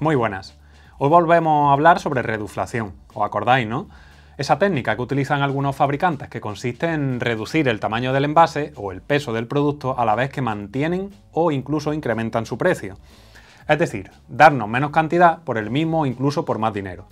Muy buenas. Hoy volvemos a hablar sobre reduflación. ¿Os acordáis, no? Esa técnica que utilizan algunos fabricantes que consiste en reducir el tamaño del envase o el peso del producto a la vez que mantienen o incluso incrementan su precio. Es decir, darnos menos cantidad por el mismo o incluso por más dinero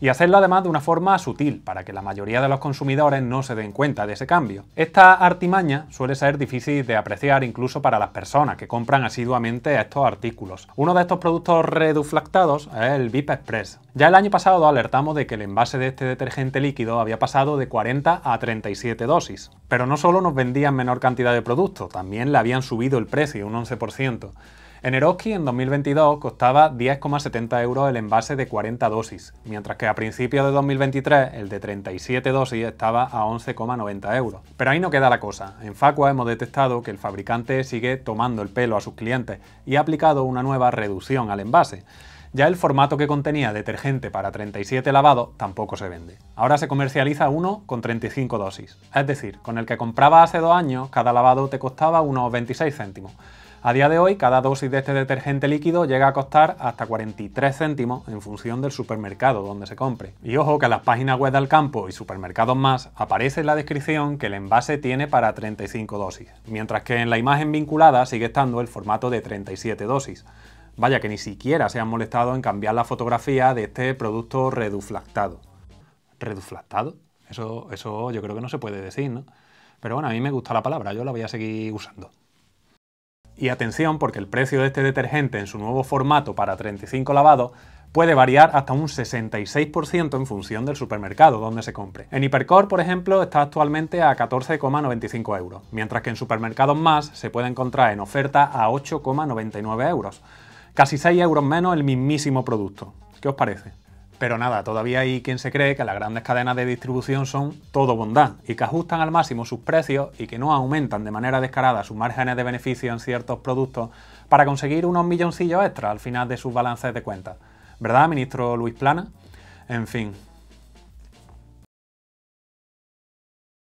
y hacerlo además de una forma sutil, para que la mayoría de los consumidores no se den cuenta de ese cambio. Esta artimaña suele ser difícil de apreciar incluso para las personas que compran asiduamente estos artículos. Uno de estos productos reduflactados es el VIP Express. Ya el año pasado alertamos de que el envase de este detergente líquido había pasado de 40 a 37 dosis. Pero no solo nos vendían menor cantidad de producto, también le habían subido el precio un 11%. En Eroski, en 2022, costaba 10,70 euros el envase de 40 dosis, mientras que a principios de 2023 el de 37 dosis estaba a 11,90 euros. Pero ahí no queda la cosa. En Facua hemos detectado que el fabricante sigue tomando el pelo a sus clientes y ha aplicado una nueva reducción al envase. Ya el formato que contenía detergente para 37 lavados tampoco se vende. Ahora se comercializa uno con 35 dosis. Es decir, con el que compraba hace dos años, cada lavado te costaba unos 26 céntimos. A día de hoy, cada dosis de este detergente líquido llega a costar hasta 43 céntimos en función del supermercado donde se compre. Y ojo que en las páginas web del campo y supermercados más aparece en la descripción que el envase tiene para 35 dosis, mientras que en la imagen vinculada sigue estando el formato de 37 dosis. Vaya que ni siquiera se han molestado en cambiar la fotografía de este producto reduflactado. ¿Reduflactado? Eso, eso yo creo que no se puede decir, ¿no? Pero bueno, a mí me gusta la palabra, yo la voy a seguir usando. Y atención porque el precio de este detergente en su nuevo formato para 35 lavados puede variar hasta un 66% en función del supermercado donde se compre. En Hipercor, por ejemplo, está actualmente a 14,95 euros, mientras que en supermercados más se puede encontrar en oferta a 8,99 euros. Casi 6 euros menos el mismísimo producto. ¿Qué os parece? Pero nada, todavía hay quien se cree que las grandes cadenas de distribución son todo bondad y que ajustan al máximo sus precios y que no aumentan de manera descarada sus márgenes de beneficio en ciertos productos para conseguir unos milloncillos extra al final de sus balances de cuentas. ¿Verdad, ministro Luis Plana? En fin,